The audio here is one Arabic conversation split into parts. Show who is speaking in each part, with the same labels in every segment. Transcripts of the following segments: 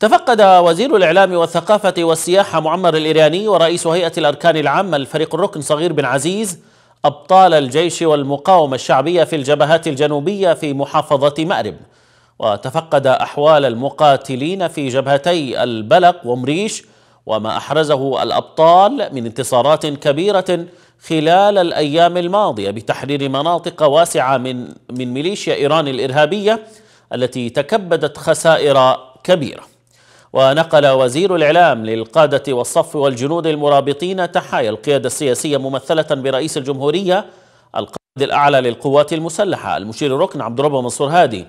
Speaker 1: تفقد وزير الإعلام والثقافة والسياحة معمر الإيراني ورئيس هيئة الأركان العامة الفريق الركن صغير بن عزيز أبطال الجيش والمقاومة الشعبية في الجبهات الجنوبية في محافظة مأرب وتفقد أحوال المقاتلين في جبهتي البلق ومريش وما أحرزه الأبطال من انتصارات كبيرة خلال الأيام الماضية بتحرير مناطق واسعة من من ميليشيا إيران الإرهابية التي تكبدت خسائر كبيره ونقل وزير الإعلام للقادة والصف والجنود المرابطين تحايا القيادة السياسية ممثلة برئيس الجمهورية القائد الأعلى للقوات المسلحة المشير الركن عبد الرب منصور هادي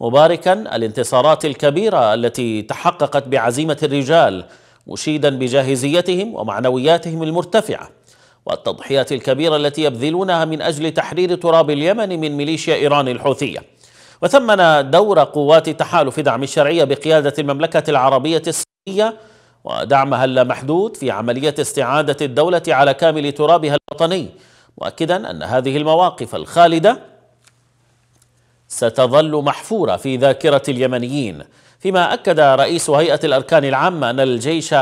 Speaker 1: مباركا الانتصارات الكبيرة التي تحققت بعزيمة الرجال مشيدا بجاهزيتهم ومعنوياتهم المرتفعة والتضحيات الكبيرة التي يبذلونها من أجل تحرير تراب اليمن من ميليشيا إيران الحوثية وثمن دور قوات تحالف دعم الشرعية بقيادة المملكة العربية السعودية ودعمها اللامحدود في عملية استعادة الدولة على كامل ترابها الوطني مؤكدا أن هذه المواقف الخالدة ستظل محفورة في ذاكرة اليمنيين فيما أكد رئيس هيئة الأركان العامة أن الجيش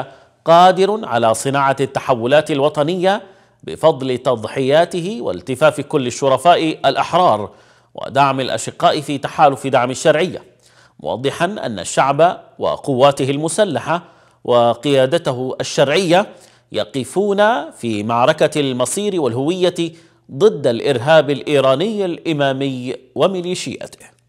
Speaker 1: قادر على صناعة التحولات الوطنية بفضل تضحياته والتفاف كل الشرفاء الأحرار ودعم الأشقاء في تحالف دعم الشرعية موضحا أن الشعب وقواته المسلحة وقيادته الشرعية يقفون في معركة المصير والهوية ضد الإرهاب الإيراني الإمامي وميليشياته